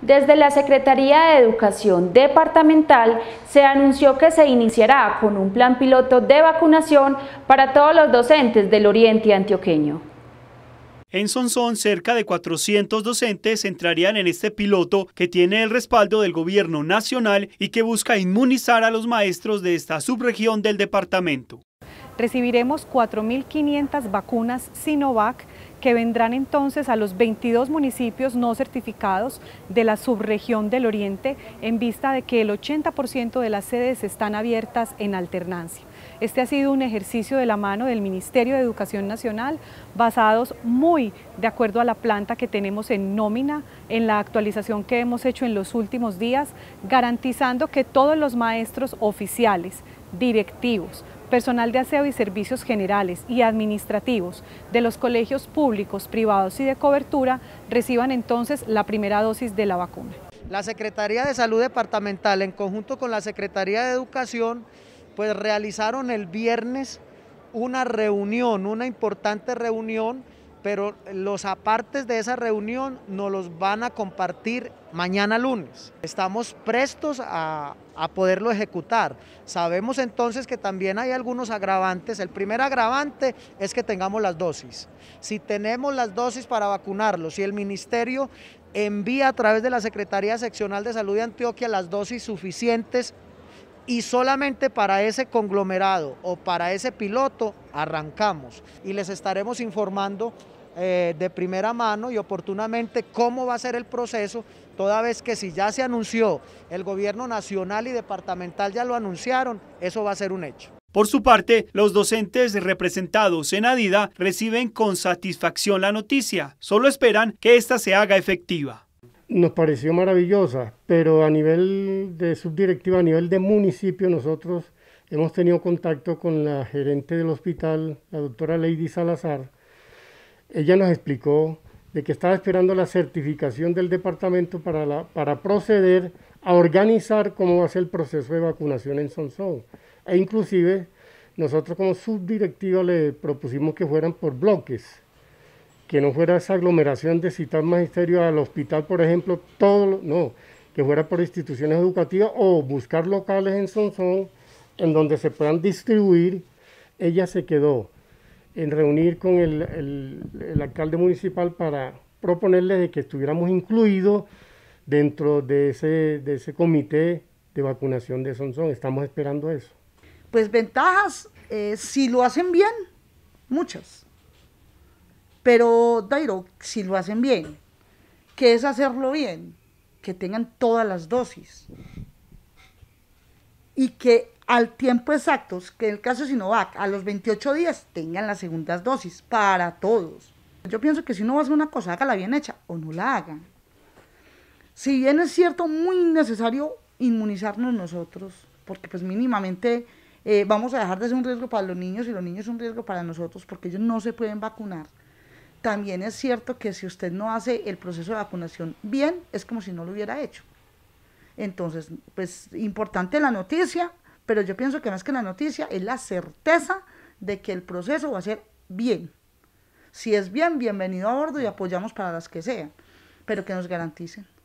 Desde la Secretaría de Educación Departamental se anunció que se iniciará con un plan piloto de vacunación para todos los docentes del Oriente Antioqueño. En Sonsón, cerca de 400 docentes entrarían en este piloto que tiene el respaldo del gobierno nacional y que busca inmunizar a los maestros de esta subregión del departamento. Recibiremos 4.500 vacunas Sinovac que vendrán entonces a los 22 municipios no certificados de la subregión del Oriente en vista de que el 80% de las sedes están abiertas en alternancia. Este ha sido un ejercicio de la mano del Ministerio de Educación Nacional, basados muy de acuerdo a la planta que tenemos en nómina, en la actualización que hemos hecho en los últimos días, garantizando que todos los maestros oficiales, directivos, personal de aseo y servicios generales y administrativos de los colegios públicos, privados y de cobertura reciban entonces la primera dosis de la vacuna. La Secretaría de Salud Departamental en conjunto con la Secretaría de Educación pues realizaron el viernes una reunión, una importante reunión pero los apartes de esa reunión nos los van a compartir mañana lunes. Estamos prestos a, poderlo ejecutar. Sabemos entonces que también hay algunos agravantes. El primer agravante es que tengamos las dosis. Si tenemos las dosis para vacunarlos, si el ministerio envía a través de la Secretaría Seccional de Salud de Antioquia las dosis suficientes y solamente para ese conglomerado o para ese piloto arrancamos y les estaremos informando eh, de primera mano y oportunamente cómo va a ser el proceso, toda vez que si ya se anunció, el gobierno nacional y departamental ya lo anunciaron, eso va a ser un hecho. Por su parte, los docentes representados en Adida reciben con satisfacción la noticia, solo esperan que ésta se haga efectiva nos pareció maravillosa, pero a nivel de subdirectiva, a nivel de municipio, nosotros hemos tenido contacto con la gerente del hospital, la doctora Lady Salazar. Ella nos explicó de que estaba esperando la certificación del departamento para, para proceder a organizar cómo va a ser el proceso de vacunación en Sonsón. E inclusive nosotros como subdirectiva le propusimos que fueran por bloques que no fuera esa aglomeración de citar magisterio al hospital, por ejemplo, todo, no, que fuera por instituciones educativas o buscar locales en Sonsón en donde se puedan distribuir. Ella se quedó en reunir con el, alcalde municipal para proponerle de que estuviéramos incluidos dentro de ese, de ese comité de vacunación de Sonsón. Estamos esperando eso. Pues ventajas, eh, si lo hacen bien, muchas. Pero, Dairo, si lo hacen bien, ¿qué es hacerlo bien, que tengan todas las dosis y que al tiempo exacto, que en el caso de Sinovac, a los 28 días tengan las segundas dosis para todos. Yo pienso que si uno va a hacer una cosa, la bien hecha o no la hagan. Si bien es cierto, muy necesario inmunizarnos nosotros, porque pues mínimamente eh, vamos a dejar de ser un riesgo para los niños y los niños son un riesgo para nosotros, porque ellos no se pueden vacunar también es cierto que si usted no hace el proceso de vacunación bien, es como si no lo hubiera hecho. Entonces, pues importante la noticia, pero yo pienso que más que la noticia es la certeza de que el proceso va a ser bien. Si es bien, bienvenido a bordo y apoyamos para las que sean, pero que nos garanticen.